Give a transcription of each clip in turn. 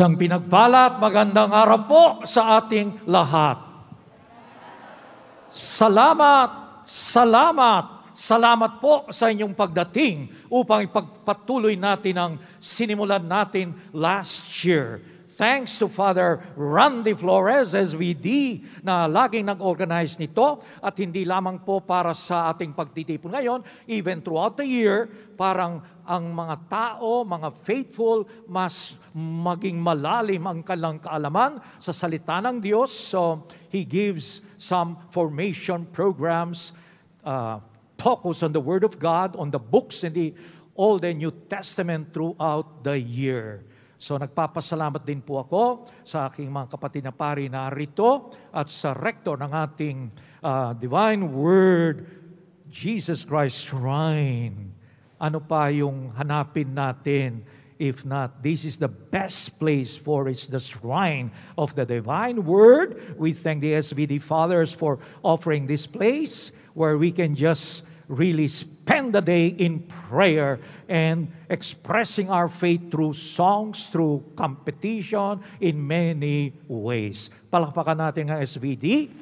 Isang pinagpala at magandang araw po sa ating lahat. Salamat, salamat, salamat po sa inyong pagdating upang ipagpatuloy natin ang sinimulan natin last year thanks to Father Randy Flores SVD na laging nag-organize nito at hindi lamang po para sa ating pagtitipon ngayon, even throughout the year, parang ang mga tao, mga faithful, mas maging malalim ang kalang kaalaman sa salita ng Diyos. So, He gives some formation programs, uh, focus on the Word of God, on the books in the Old and New Testament throughout the year. So nagpapasalamat din po ako sa aking mga kapatid na pari na rito at sa rektor ng ating uh, Divine Word Jesus Christ Shrine ano pa yung hanapin natin if not this is the best place for it's the shrine of the divine word we thank the svd fathers for offering this place where we can just really spend the day in prayer and expressing our faith through songs through competition in many ways palakpakan natin ang svd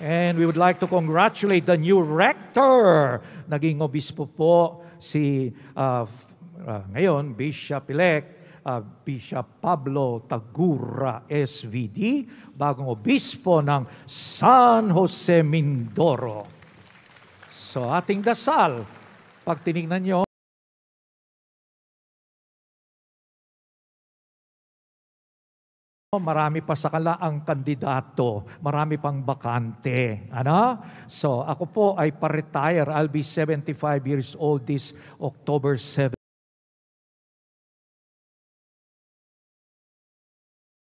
And we would like to congratulate the new rector. Naging obispo po si uh, uh, ngayon Bishop-elect uh, Bishop Pablo Tagura SVD, bagong obispo ng San Jose Mindoro. So ating dasal, pag tinignan nyo, Marami pa sa kala ang kandidato. Marami pang bakante. Ano? So, ako po ay pa-retire. I'll be 75 years old this October 7.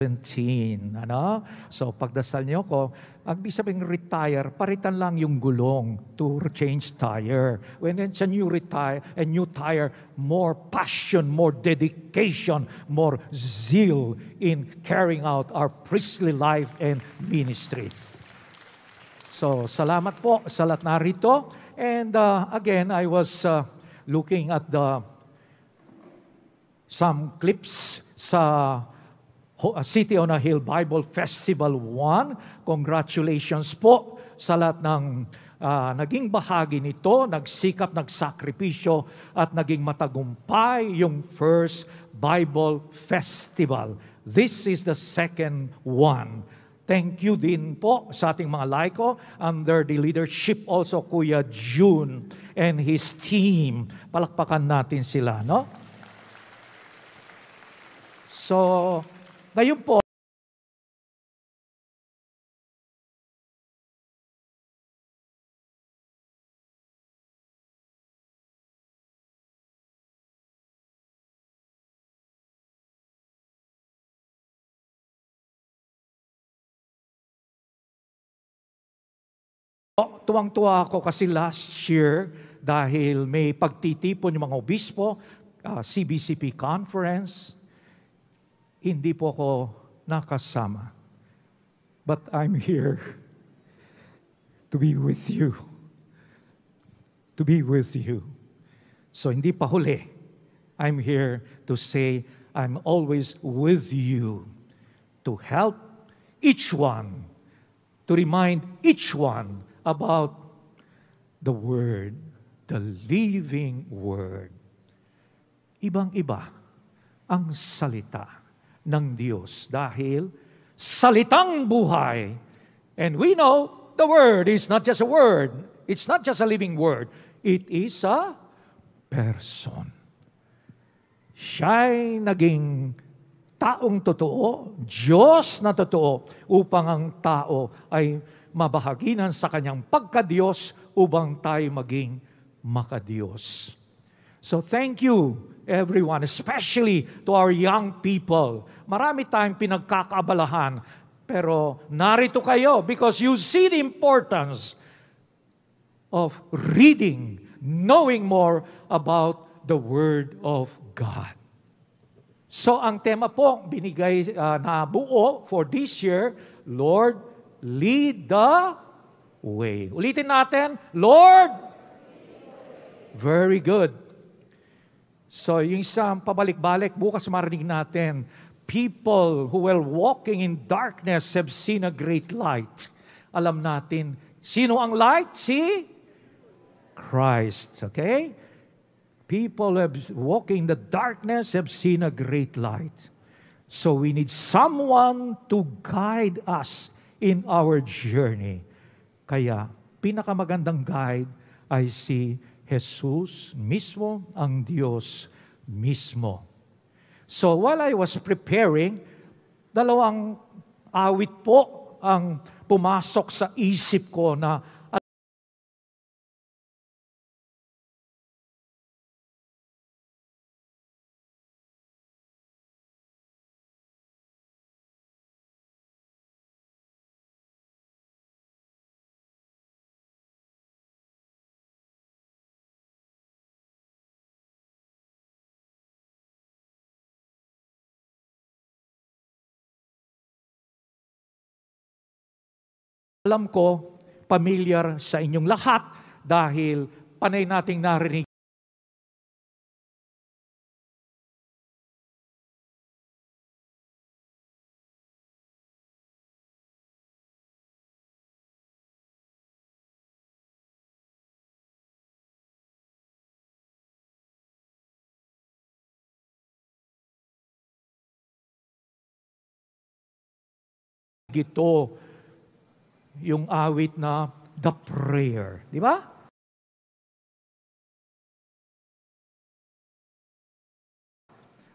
17. Ano? So pagdasal niyo ko, ang ibig sabihin retire, paritan lang yung gulong to change tire. When it's a new retire, a new tire, more passion, more dedication, more zeal in carrying out our priestly life and ministry. So salamat po sa lahat narito. And uh, again, I was uh, looking at the some clips sa Uh, City on a Hill Bible Festival 1. Congratulations po sa lahat ng uh, naging bahagi nito, nagsikap, nagsakripisyo at naging matagumpay yung first Bible Festival. This is the second one. Thank you din po sa ating mga laiko under the leadership also Kuya June and his team. Palakpakan natin sila, no? So, ngayon po, Tuwang-tuwa ako kasi last year dahil may pagtitipon yung mga obispo, uh, ah, CBCP conference, hindi po ako nakasama. But I'm here to be with you. To be with you. So hindi pa huli. I'm here to say, I'm always with you to help each one, to remind each one about the Word, the living Word. Ibang-iba ang salita ng Diyos dahil salitang buhay. And we know the Word is not just a word. It's not just a living word. It is a person. Siya'y naging taong totoo, Diyos na totoo, upang ang tao ay mabahaginan sa kanyang pagkadiyos upang tayo maging makadiyos. So thank you everyone, especially to our young people. Marami tayong pinagkakabalahan, pero narito kayo because you see the importance of reading, knowing more about the Word of God. So ang tema po binigay uh, na buo for this year, Lord, lead the way. Ulitin natin, Lord, very good. So yung isang pabalik-balik, bukas marinig natin, people who were walking in darkness have seen a great light. Alam natin, sino ang light? Si Christ. Okay? People have walking in the darkness have seen a great light. So we need someone to guide us in our journey. Kaya, pinakamagandang guide ay si Christ. Jesus mismo ang Diyos mismo. So while I was preparing, dalawang awit po ang pumasok sa isip ko na Alam ko, familiar sa inyong lahat dahil panay nating narinig ito yung awit na the prayer. Di ba?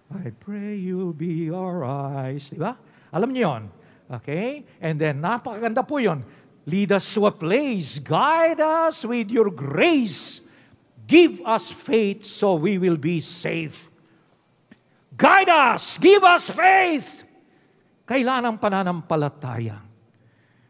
I pray you'll be our alright. Di ba? Alam niyo yon. Okay? And then, napakaganda po yon. Lead us to a place. Guide us with your grace. Give us faith so we will be safe. Guide us! Give us faith! Kailangan pananampalataya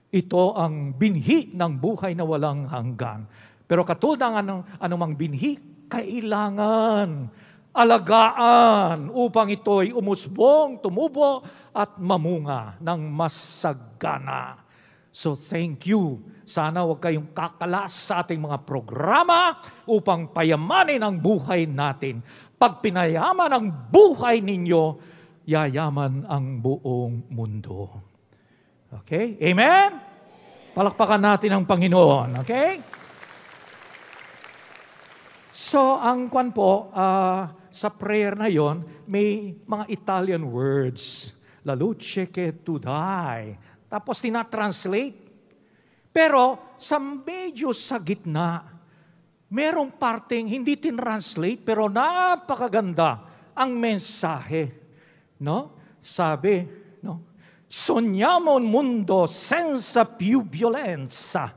ito ang binhi ng buhay na walang hanggan. Pero katulad ng anong, anumang binhi, kailangan alagaan upang ito'y umusbong, tumubo at mamunga ng masagana. So thank you. Sana huwag kayong kakalas sa ating mga programa upang payamanin ang buhay natin. Pag pinayaman ang buhay ninyo, yayaman ang buong mundo. Okay? Amen? Palakpakan natin ang Panginoon. Okay? So, ang kwan po, uh, sa prayer na yon, may mga Italian words. La luce che tu dai. Tapos tinatranslate. Pero sa medyo sa gitna, merong parteng hindi tinranslate pero napakaganda ang mensahe. No? Sabi, Sogniamo un mondo senza più violenza,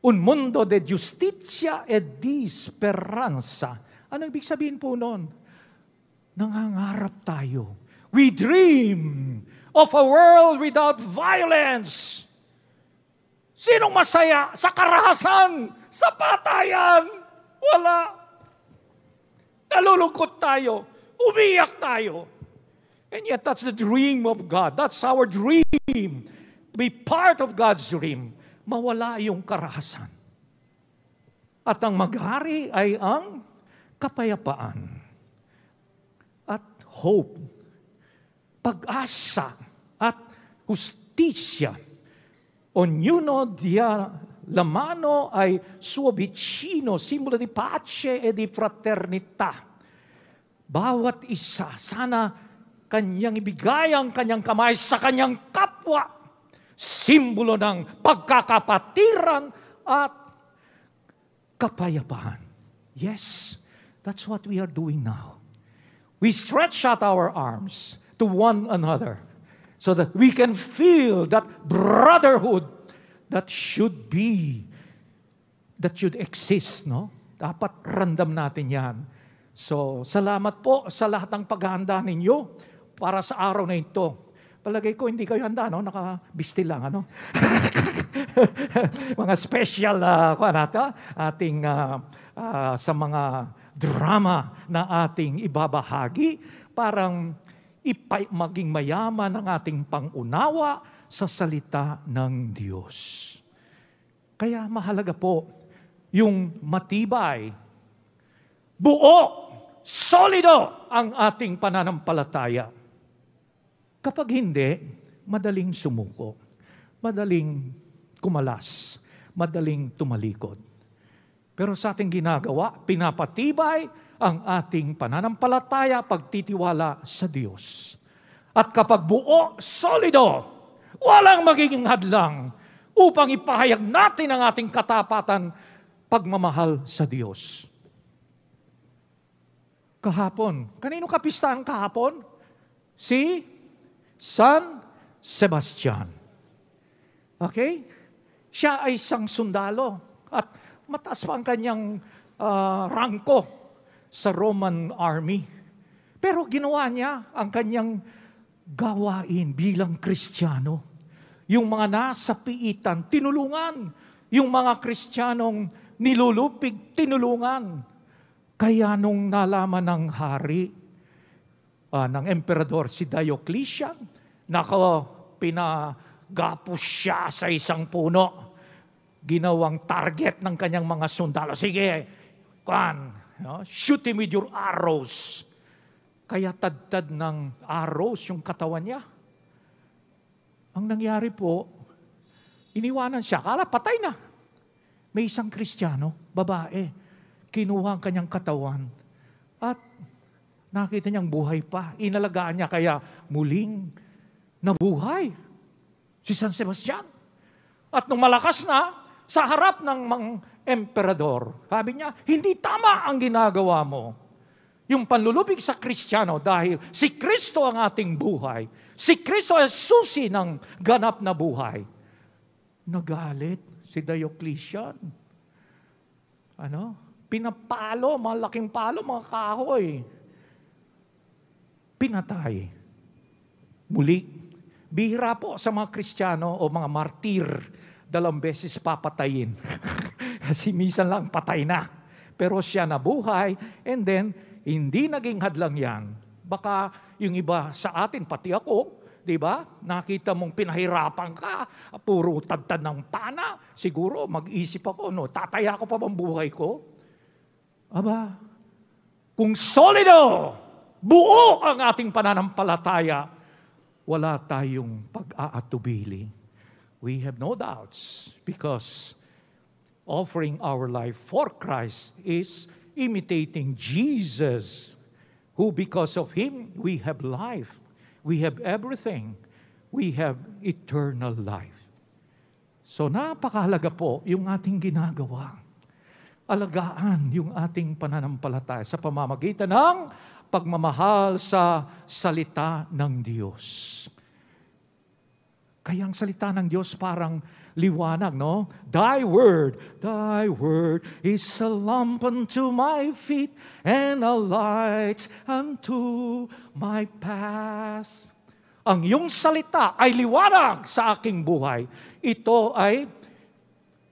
un mondo di giustizia e di speranza. Ano ibig sabihin po noon? Nangangarap tayo. We dream of a world without violence. Sinong masaya? Sa karahasan, sa patayan. Wala. Nalulungkot tayo. Umiyak tayo. And yet, that's the dream of God. That's our dream. To be part of God's dream. Mawala yung karahasan. At ang maghari ay ang kapayapaan at hope, pag-asa at hustisya. Ognuno dia la mano ai suo vicino, simbolo di pace e di fraternità. Bawat isa, sana kanyang ibigay ang kanyang kamay sa kanyang kapwa. Simbolo ng pagkakapatiran at kapayapaan. Yes, that's what we are doing now. We stretch out our arms to one another so that we can feel that brotherhood that should be, that should exist, no? Dapat randam natin yan. So, salamat po sa lahat ng paghahanda ninyo para sa araw na ito. Palagay ko, hindi kayo handa, no? naka Nakabisti lang, ano? mga special, uh, ano, ating, uh, uh, sa mga drama na ating ibabahagi, parang ipa- maging mayaman ang ating pangunawa sa salita ng Diyos. Kaya mahalaga po yung matibay, buo, solido ang ating pananampalataya. Kapag hindi, madaling sumuko, madaling kumalas, madaling tumalikod. Pero sa ating ginagawa, pinapatibay ang ating pananampalataya, pagtitiwala sa Diyos. At kapag buo, solido, walang magiging hadlang upang ipahayag natin ang ating katapatan pagmamahal sa Diyos. Kahapon, kanino kapistahan kahapon? Si San Sebastian. Okay? Siya ay isang sundalo at mataas pa ang kanyang uh, rangko sa Roman army. Pero ginawa niya ang kanyang gawain bilang Kristiyano. Yung mga nasa piitan, tinulungan. Yung mga Kristiyanong nilulupig, tinulungan. Kaya nung nalaman ng hari uh, ng emperador si Diocletian. Nako, pinagapos siya sa isang puno. Ginawang target ng kanyang mga sundalo. Sige, kwan, no? shoot him with your arrows. Kaya tadtad ng arrows yung katawan niya. Ang nangyari po, iniwanan siya. Kala, patay na. May isang kristyano, babae, kinuha ang kanyang katawan Nakita niyang buhay pa. Inalagaan niya kaya muling nabuhay si San Sebastian. At nung malakas na, sa harap ng mga emperador, sabi niya, hindi tama ang ginagawa mo. Yung panlulubig sa Kristiyano dahil si Kristo ang ating buhay. Si Kristo ay susi ng ganap na buhay. Nagalit si Diocletian. Ano? Pinapalo, malaking palo, mga kahoy pinatay. Muli, bihira po sa mga Kristiyano o mga martir, dalawang beses papatayin. Kasi minsan lang patay na. Pero siya nabuhay and then hindi naging hadlang yan. Baka yung iba sa atin, pati ako, di ba? Nakita mong pinahirapan ka, puro tadtad ng pana, siguro mag-isip ako, no, tataya ko pa bang buhay ko? Aba, kung solido buo ang ating pananampalataya, wala tayong pag-aatubili. We have no doubts because offering our life for Christ is imitating Jesus, who because of Him we have life, we have everything, we have eternal life. So napakahalaga po yung ating ginagawa. Alagaan yung ating pananampalataya sa pamamagitan ng pagmamahal sa salita ng Diyos. Kaya ang salita ng Diyos parang liwanag, no? Thy word, thy word is a lamp unto my feet and a light unto my path. Ang iyong salita ay liwanag sa aking buhay. Ito ay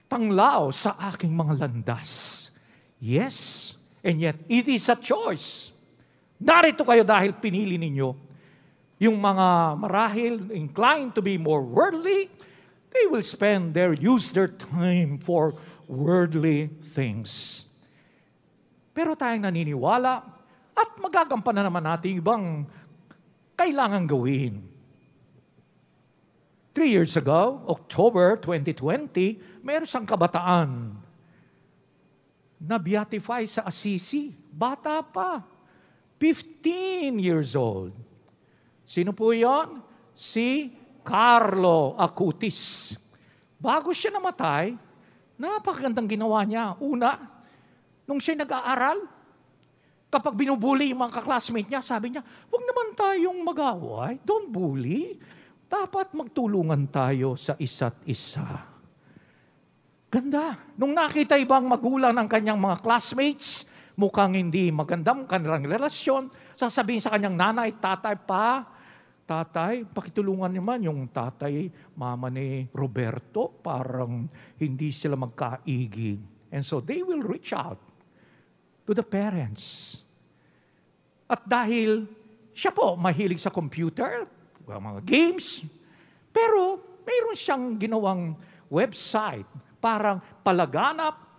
panglao sa aking mga landas. Yes, and yet it is a choice. Narito kayo dahil pinili ninyo. Yung mga marahil, inclined to be more worldly, they will spend their, use their time for worldly things. Pero tayong naniniwala at magagampanan naman natin ibang kailangan gawin. Three years ago, October 2020, meron isang kabataan na beatify sa Assisi. Bata pa. 15 years old. Sino po yon? Si Carlo Acutis. Bago siya namatay, napakagandang ginawa niya. Una, nung siya nag-aaral, kapag binubuli yung mga kaklasmate niya, sabi niya, huwag naman tayong mag-away, don't bully. Dapat magtulungan tayo sa isa't isa. Ganda. Nung nakita ibang magulang ng kanyang mga classmates mukhang hindi magandang kanilang relasyon, sasabihin sa kanyang nanay, tatay pa, tatay, pakitulungan naman yung tatay, mama ni Roberto, parang hindi sila magkaigin. And so they will reach out to the parents. At dahil siya po mahilig sa computer, mga games, pero mayroon siyang ginawang website, parang palaganap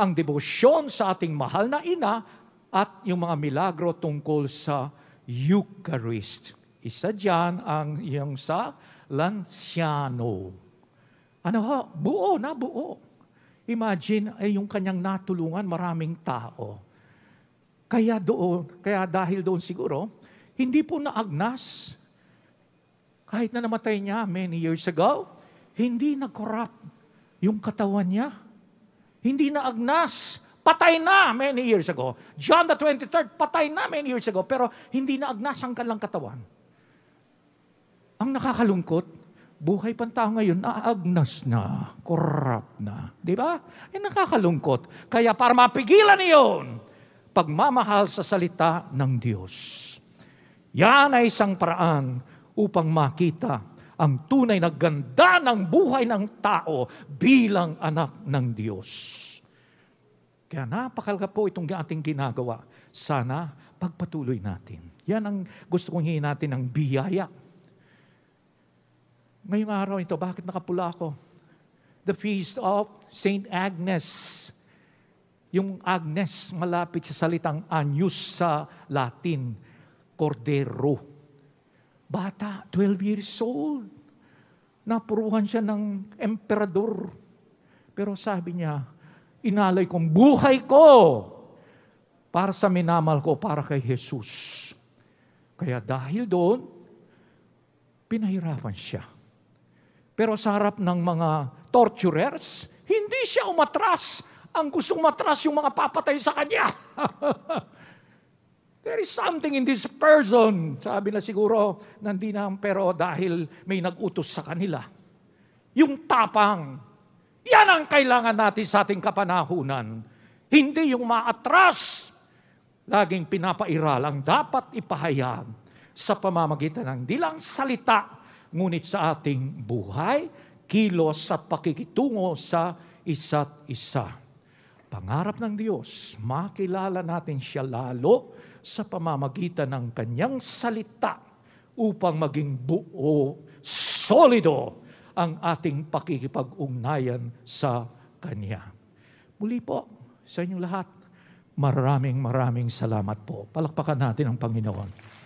ang debosyon sa ating mahal na ina at yung mga milagro tungkol sa Eucharist. Isa dyan ang yung sa Lanciano. Ano ho? Buo na buo. Imagine ay yung kanyang natulungan maraming tao. Kaya doon, kaya dahil doon siguro, hindi po naagnas. Kahit na namatay niya many years ago, hindi nag-corrupt yung katawan niya hindi na agnas. Patay na many years ago. John the 23rd, patay na many years ago. Pero hindi na agnas ang kalang katawan. Ang nakakalungkot, buhay pang tao ngayon, naagnas na, corrupt na. Di ba? Eh, nakakalungkot. Kaya para mapigilan iyon, pagmamahal sa salita ng Diyos. Yan ay isang paraan upang makita ang tunay na ganda ng buhay ng tao bilang anak ng Diyos. Kaya napakalaga po itong ating ginagawa. Sana pagpatuloy natin. Yan ang gusto kong hingin natin ng biyaya. Ngayong araw ito, bakit nakapula ako? The Feast of St. Agnes. Yung Agnes, malapit sa salitang Agnus sa Latin, Cordero. Bata, 12 years old. Napuruhan siya ng emperador. Pero sabi niya, inalay kong buhay ko para sa minamal ko, para kay Jesus. Kaya dahil doon, pinahirapan siya. Pero sa harap ng mga torturers, hindi siya umatras. Ang gustong matras yung mga papatay sa kanya. There is something in this person. Sabi na siguro, nandinam, pero dahil may nag-utos sa kanila. Yung tapang, yan ang kailangan natin sa ating kapanahunan. Hindi yung maatras. Laging pinapairal ang dapat ipahayag sa pamamagitan ng dilang salita, ngunit sa ating buhay, kilos at pakikitungo sa isa't isa. Pangarap ng Diyos, makilala natin siya lalo sa pamamagitan ng kanyang salita upang maging buo, solido ang ating pakikipag-ugnayan sa Kanya. Muli po sa inyong lahat, maraming maraming salamat po. Palakpakan natin ang Panginoon.